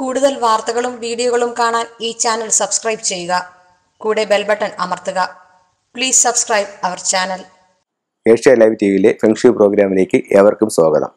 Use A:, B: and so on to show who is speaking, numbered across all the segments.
A: കൂടുതൽ വാർത്തകളും വീഡിയോകളും കാണാൻ ഈ ചാനൽ സബ്സ്ക്രൈബ് ചെയ്യുക കൂടെ ബെൽ ബട്ടൺ അമർത്തുക please subscribe our channel
B: Asia live ടി വിയിലെ ഫ്രണ്ട്ഷിപ്പ് പ്രോഗ്രാമിലേക്ക് ഏവർക്കും സ്വാഗതം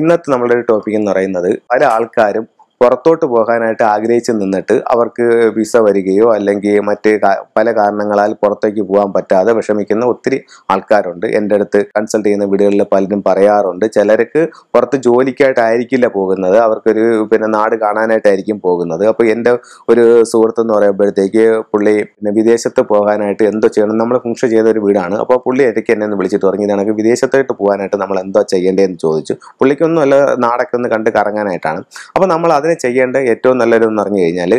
B: ഇന്നത്തെ നമ്മളുടെ ടോപ്പിക് എന്ന് പറയുന്നത് പല ആൾക്കാരും പുറത്തോട്ട് പോകാനായിട്ട് ആഗ്രഹിച്ച് നിന്നിട്ട് അവർക്ക് വിസ വരികയോ അല്ലെങ്കിൽ മറ്റ് പല കാരണങ്ങളാൽ പുറത്തേക്ക് പോകാൻ പറ്റാതെ വിഷമിക്കുന്ന ഒത്തിരി ആൾക്കാരുണ്ട് എൻ്റെ അടുത്ത് കൺസൾട്ട് ചെയ്യുന്ന വീടുകളിൽ പലരും പറയാറുണ്ട് ചിലർക്ക് പുറത്ത് ജോലിക്കായിട്ടായിരിക്കില്ല പോകുന്നത് അവർക്കൊരു പിന്നെ നാട് കാണാനായിട്ടായിരിക്കും പോകുന്നത് അപ്പോൾ എൻ്റെ ഒരു സുഹൃത്ത് എന്ന് പറയുമ്പോഴത്തേക്ക് പുള്ളി പിന്നെ വിദേശത്ത് പോകാനായിട്ട് എന്തോ ചെയ്യണം നമ്മൾ ഫംഗ്ഷൻ ചെയ്ത ഒരു വീടാണ് അപ്പോൾ പുള്ളി ഇടയ്ക്ക് എന്നെ ഒന്ന് വിളിച്ചിട്ട് തുടങ്ങിയതാണെങ്കിൽ വിദേശത്തോട്ട് പോകാനായിട്ട് നമ്മൾ എന്തോ ചെയ്യേണ്ടതെന്ന് ചോദിച്ചു പുള്ളിക്കൊന്നും അല്ല നാടൊക്കെ ഒന്ന് കണ്ട് കറങ്ങാനായിട്ടാണ് അപ്പോൾ നമ്മൾ അത് അതിന് ചെയ്യേണ്ട ഏറ്റവും നല്ലൊരെന്ന് പറഞ്ഞു കഴിഞ്ഞാൽ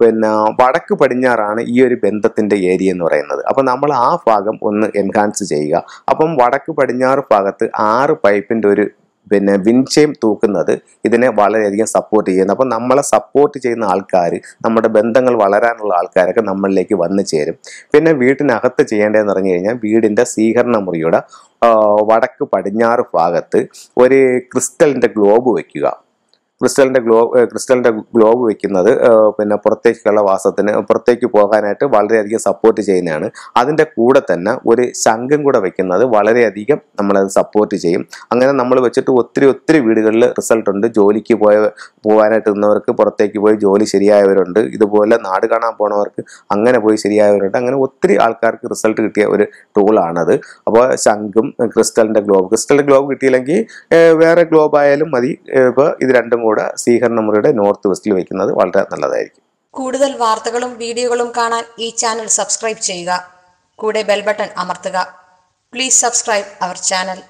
B: പിന്നെ വടക്ക് പടിഞ്ഞാറാണ് ഈ ഒരു ബന്ധത്തിൻ്റെ ഏരിയ എന്ന് പറയുന്നത് അപ്പം നമ്മൾ ആ ഭാഗം ഒന്ന് എൻഹാൻസ് ചെയ്യുക അപ്പം വടക്ക് പടിഞ്ഞാറ് ഭാഗത്ത് ആറ് പൈപ്പിൻ്റെ ഒരു പിന്നെ വിൻചയം തൂക്കുന്നത് ഇതിനെ വളരെയധികം സപ്പോർട്ട് ചെയ്യുന്നു അപ്പം നമ്മളെ സപ്പോർട്ട് ചെയ്യുന്ന ആൾക്കാർ നമ്മുടെ ബന്ധങ്ങൾ വളരാനുള്ള ആൾക്കാരൊക്കെ നമ്മളിലേക്ക് വന്നു ചേരും പിന്നെ വീട്ടിനകത്ത് ചെയ്യേണ്ടതെന്ന് പറഞ്ഞു കഴിഞ്ഞാൽ വീടിൻ്റെ സ്വീകരണ മുറിയുടെ വടക്ക് പടിഞ്ഞാറ് ഭാഗത്ത് ഒരു ക്രിസ്റ്റലിൻ്റെ ഗ്ലോബ് വയ്ക്കുക ക്രിസ്റ്റലിൻ്റെ ഗ്ലോബ് ക്രിസ്റ്റലിൻ്റെ ഗ്ലോബ് വെക്കുന്നത് പിന്നെ പുറത്തേക്കുള്ള വാസത്തിന് പുറത്തേക്ക് പോകാനായിട്ട് വളരെയധികം സപ്പോർട്ട് ചെയ്യുന്നതാണ് അതിൻ്റെ കൂടെ തന്നെ ഒരു ശംഖം കൂടെ വെക്കുന്നത് വളരെയധികം നമ്മളത് സപ്പോർട്ട് ചെയ്യും അങ്ങനെ നമ്മൾ വെച്ചിട്ട് ഒത്തിരി ഒത്തിരി വീടുകളിൽ റിസൾട്ട് ഉണ്ട് ജോലിക്ക് പോയ പോകാനായിട്ട് നിന്നവർക്ക് പുറത്തേക്ക് പോയി ജോലി ശരിയായവരുണ്ട് ഇതുപോലെ നാട് കാണാൻ പോണവർക്ക് അങ്ങനെ പോയി ശരിയായവരുണ്ട് അങ്ങനെ ഒത്തിരി ആൾക്കാർക്ക് റിസൾട്ട് കിട്ടിയ ഒരു ടൂളാണത് അപ്പോൾ ശംഖും ക്രിസ്റ്റലിൻ്റെ ഗ്ലോബ് ക്രിസ്റ്റലിൻ്റെ ഗ്ലോബ് കിട്ടിയില്ലെങ്കിൽ വേറെ ഗ്ലോബ് ആയാലും മതി ഇപ്പോൾ ഇത് രണ്ടും കൂടെ സ്വീകരണ മുറിയുടെ നോർത്ത് വെസ്റ്റിൽ വയ്ക്കുന്നത് വളരെ നല്ലതായിരിക്കും
A: കൂടുതൽ വാർത്തകളും വീഡിയോകളും കാണാൻ ഈ ചാനൽ സബ്സ്ക്രൈബ് ചെയ്യുക കൂടെ ബെൽ ബട്ടൺ അമർത്തുക പ്ലീസ് സബ്സ്ക്രൈബ് അവർ ചാനൽ